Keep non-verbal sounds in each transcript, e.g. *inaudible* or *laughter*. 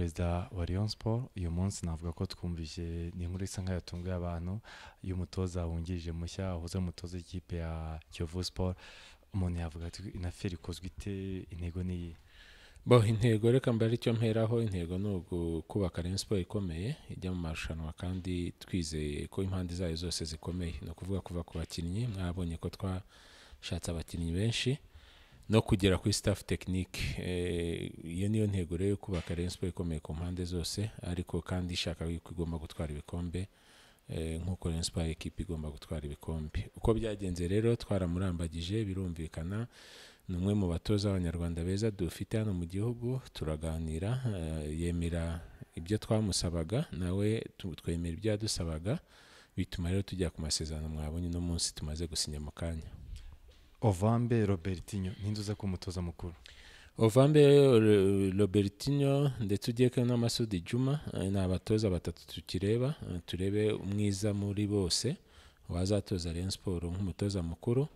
perezida wa Rayon Sport uyu munsi navuga ko twumvise ni inkuru isa nk'ayatunguye abantu y'umutoza wungirije mushya wahoze umutoza ikipe ya Kiyovu Sport umuntu yavuga ati inaferi ikozwe ite intego niyi bo intego reka mbere icyo mperaho intego ni ukubaka Rayon Sport ikomeye ijya mu marushanwa kandi twizeye ko impande zayo zose zikomeye ni ukuvuga kuva ku bakinnyi mwabonye ko twashatse abakinnyi benshi no kugera kuri staff tekinike eh, iyo niyo ntego rero yo kubaka Rayon Sports ikomeye ku mpande zose ariko kandi ishaka yuko igomba gutwara ibikombe eh, nk'uko Rayon Sports ekipa igomba gutwara ibikombe uko byagenze rero twaramurambagije birumvikana ni umwe mu batoza abanyarwanda beza dufite hano mu gihugu turaganira eh, yemera ibyo twamusabaga nawe twemera ibyo yadusabaga bituma rero tujya ku masezerano mwabonye uno munsi tumaze gusinya mu kanya ovambe robertinho ninde uza kumutoza mukuru ovambe robertinho ndetse ugiye kandi n'amasudi juma eh, ni abatoza batatu tukireba eh, turebe umwiza muri bose wazatoza Rayon siporo nk'umutoza mukuru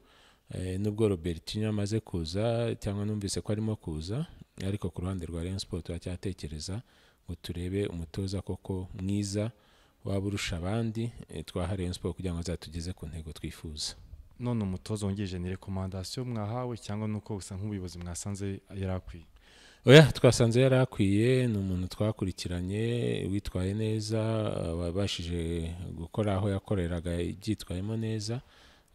eh, nubwo robertinho amaze kuza cyangwa numvise ko arimo kuza ariko ku ruhande rwa Rayon siporo turacyatekereza ngo turebe umutoza koko mwiza waba urusha abandi twaha Rayon siporo kugira ngo azatugeze ku ntego twifuza none umutozo wungirije ni rekomandasiyo mwahawe cyangwa nuko usa nk'ubuyobozi mwasanze yari akwiye oya twasanze yari akwiye ni umuntu twakurikiranye witwaye neza wabashije gukora aho yakoreraga ibyitwayemo neza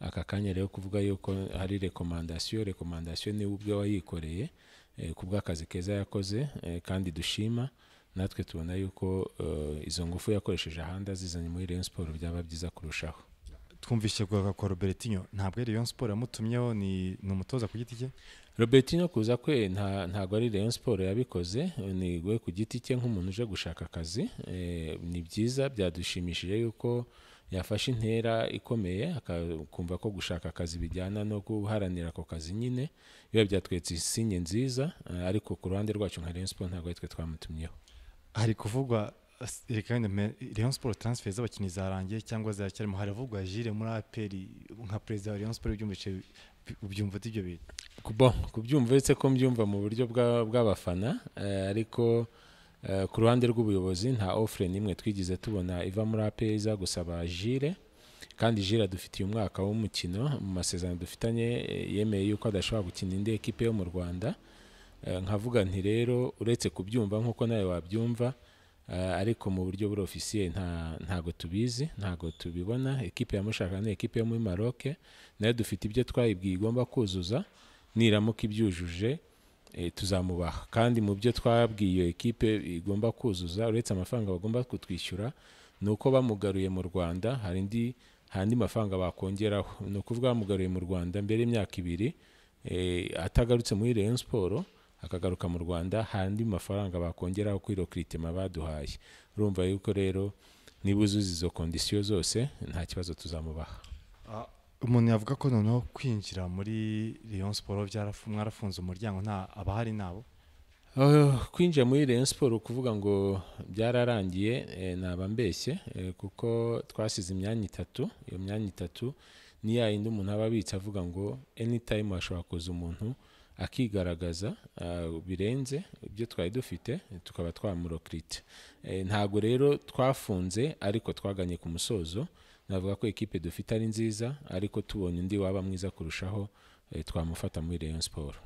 aka kanya rero kuvuga yuko hari rekomandasiyo rekomandasiyo niwe ubwe wayikoreye eh, ku bw'akazi keza yakoze eh, kandi dushima natwe tubona yuko eh, izo ngufu yakoresheje ahandi azizanye muri Rayon siporo byaba byiza kurushaho twumvise ko kwa robertinho ntabwo ari Rayon siporo yamutumyeho ni umutoza ku giti cye robertinho kuza kwe ntabwo ari Rayon siporo yabikoze ni we ku giti cye nk'umuntu uje gushaka akazi eh, ni byiza byadushimishije yuko yafashe intera ikomeye akumva ko gushaka akazi bijyana no guharanira ako kazi nyine biba byatwetse isinye nziza eh, ariko ku ruhande rwacu nka Rayon siporo ntabwo ari twe twamutumyeho hari kuvugwa reka wenda Rayon Sport transfer z'abakinnyi zarangiye cyangwa ziracyarimo haravugwa Jire muri aperi nka perezida wa Rayon Sport byumvise ubyumva ibyo bintu bon kubyumva uretse ko mbyumva mu buryo bw'abafana eh, ariko eh, ku ruhande rw'ubuyobozi nta offre n'imwe twigize tubona iva muri APR iza gusaba Gilles kandi Gilles adufitiye umwaka w'umukino mu masezerano dufitanye eh, yemeye yuko adashobora gukina indi ekipe yo mu Rwanda nkavuga nti rero uretse kubyumva nk'uko nawe wabyumva Eh, ariko mu buryo buri ofisiye ntago tubizi ntago tubibona ekipe yamushaka mushaka ni ekipe yo muri maroc nayo dufite ibyo twayibwiye igomba kuzuza niramuka ibyujuje eh, tuzamubaha kandi mu byo twabwiye iyo ekipe igomba kuzuza uretse amafaranga bagomba kutwishyura ni uko bamugaruye mu rwanda hari indi handi mafaranga bakongeraho ni ukuvuga bamugaruye mu rwanda mbere y'imyaka ibiri eh, atagarutse muri Rayon Sport akagaruka mu rwanda hari andi mafaranga bakongeraho kuri rokiritema baduhaye urumva yuko rero niba uzuza izo kondisiyo zose nta kibazo tuzamubaha ah, umuntu yavuga ko noneho kwinjira muri leon siporo mwarafunze umuryango nta abahari nabo oh, kwinjira muri Rayon siporo kuvuga ngo byararangiye eh, naba mbeshye eh, kuko twasize imyanya itatu iyo myanya itatu ni yayindi umuntu aba abitse avuga ngo anytime hashobora kuza umuntu akigaragaza uh, birenze ibyo twari dufite tukaba twamurokirite eh, ntabwo rero twafunze ariko twaganye ku musozo navuga ko ekipe dufite ari nziza ariko tubonye undi waba mwiza kurushaho eh, twamufata muri Rayon siporo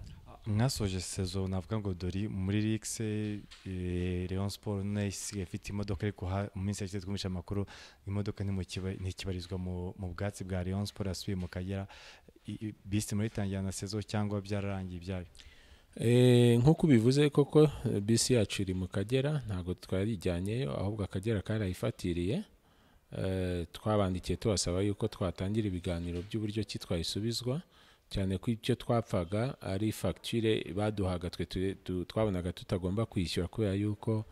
mwasoje sezo navuga ngo dori muri rigise eh, leon siporo isigaye ifite imodoka ariko mu minsi yashize twumvisha amakuru imodoka ntikibarizwa mu bwatsi bwa leon siporo yasubiye mu kagera bisi muri Tangira na sezo cyangwa byararangiye ibyayo eh, nk'uko ubivuze koko bisi yacu iri mu kagera ntabwo twarijyanyeyo ahubwo akagera karayifatiriye eh, twabandikiye tubasaba yuko twatangira ibiganiro by'uburyo ki twayisubizwa cyane ko icyo twapfaga ari fagitire baduhaga twe twabonaga tutagomba kwishyura kubera y'uko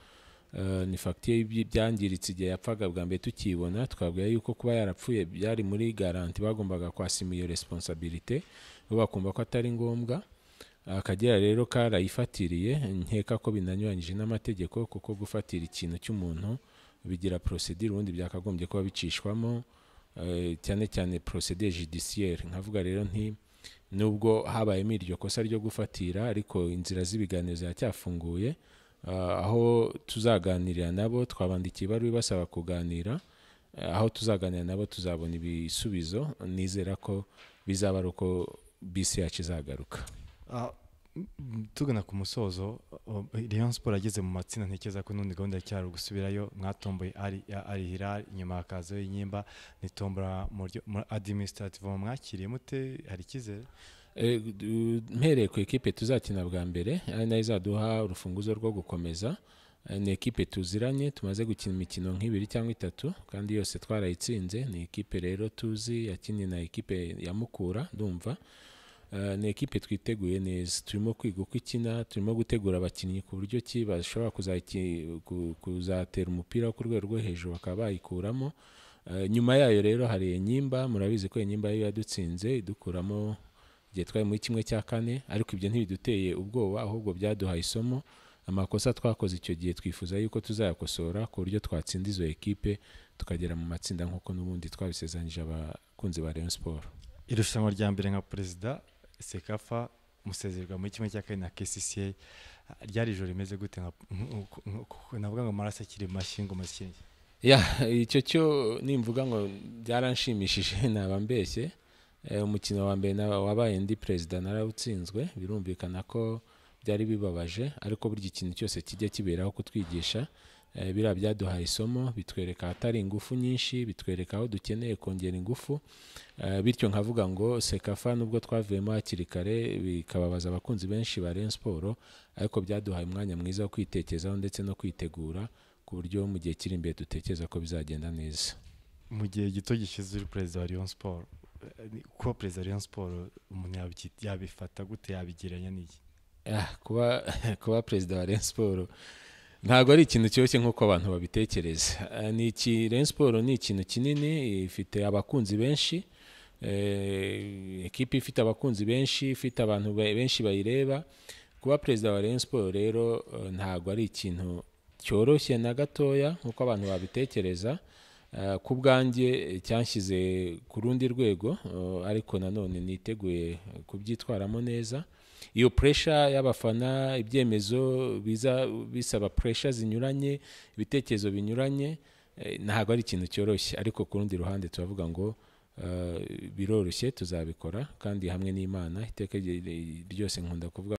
eh, ni fagitire byangiritse igihe yapfaga bwa mbere tukibona twabwira y'uko kuba yarapfuye byari muri garanti bagombaga kwasima iyo resiponsabirite bo bakumva ko atari ngombwa akagera rero karayifatiriye nkeka ko binanyuranyije n'amategeko kuko gufatira ikintu cy'umuntu bigira porosedire ubundi byakagombye kuba bicishwamo eh, cyane cyane porosedire judisiyeri nkavuga rero nti nubwo habayemo iryo kosa ryo gufatira ariko inzira z'ibiganiro ziracyafunguye ah, aho tuzaganirira nabo twabandikiye ibaruwa ibasaba kuganira ah, aho tuzaganira nabo tuzabona ibisubizo nizera ko bizaba ari uko bisi yacu izagaruka ah, tugana ku musozo Rayon Sport ageze mu matsinda ntekereza ko n'undi gahunda cyari gusubirayo mwatomboye ari Hilal nyuma hakazaho inyimba nitombora muri administrative mwakiriye mute hari icyizere eh, mpereye ku ikipe tuzakina bwa mbere ari nayo izaduha urufunguzo rwo gukomeza eh, ni ekipe tuziranye tumaze gukina imikino nk'ibiri cyangwa itatu kandi yose twarayitsinze ni ekipe rero tuzi yakinnye na ekipe ya mukura ndumva Eh, ni ekipe twiteguye neza turimo kwiga uko ikina turimo gutegura abakinnyi ku buryo ki bashobora kuzatera umupira ku rwego rwo hejuru bakaba bayikuramo eh, nyuma yayo rero hari enyimba murabizi ko enyimba yari yadutsinze idukuramo igihe twari muri kimwe cya kane ariko ibyo ntibiduteye ubwoba ahubwo byaduhaye isomo amakosa twakoze icyo gihe twifuza yuko tuzayakosora ku buryo twatsinda izo ekipe tukagera mu matsinda nk'uko n'ubundi twabisezanyije abakunzi ba Rayon Sport irushanwa rya mbere nka perezida sekafa umusezererwa muri kimwe cya kabiri na kcca ryari ijoro rimeze gute navuga ngo amaraso akiri mashyi ngo makeya ya icyo cyo nimvuga ngo byaranshimishije *laughs* naba mbeshye eh, umukino wa mbere wabaye ndi perezida narawutsinzwe birumvikana ko byari bibabaje ariko burya ikintu cyose kijya kiberaho kutwigisha Eh, biriya byaduhaye isomo bitwereka ahatari ingufu nyinshi bitwereka aho dukeneye kongera ingufu eh, bityo nkavuga ngo sekafa nubwo twavuyemo hakiri kare bikababaza abakunzi benshi ba Rayon siporo ariko byaduhaye umwanya mwiza wo kwitekerezaho ndetse no kwitegura ku buryo mu gihe kiri imbere dutekereza ko bizagenda neza mu gihe gito gishize uri perezida wa Rayon siporo eh, ah, *laughs* kuba perezida wa Rayon siporo umuntu yabifata gute yabigeranya n'iki kuba perezida wa Rayon siporo ntabwo ari ikintu cyoroshye nk'uko abantu babitekereza eh, ni iki Rayon siporo ni ikintu kinini ifite abakunzi benshi eh, ekipi ifite abakunzi benshi ifite abantu benshi bayireba kuba perezida wa Rayon siporo rero eh, ntabwo ari ikintu cyoroshye na gatoya nk'uko abantu babitekereza ku bwanjye cyanshyize ku rundi rwego ariko nanone niteguye kubyitwaramo neza iyo puresha y'abafana ibyemezo biza bisaba puresha zinyuranye ibitekerezo binyuranye eh, ntabwo ari ikintu cyoroshye ariko ku rundi ruhande turavuga ngo eh, biroroshye tuzabikora kandi hamwe n'imana iteka ryose nkunda kuvuga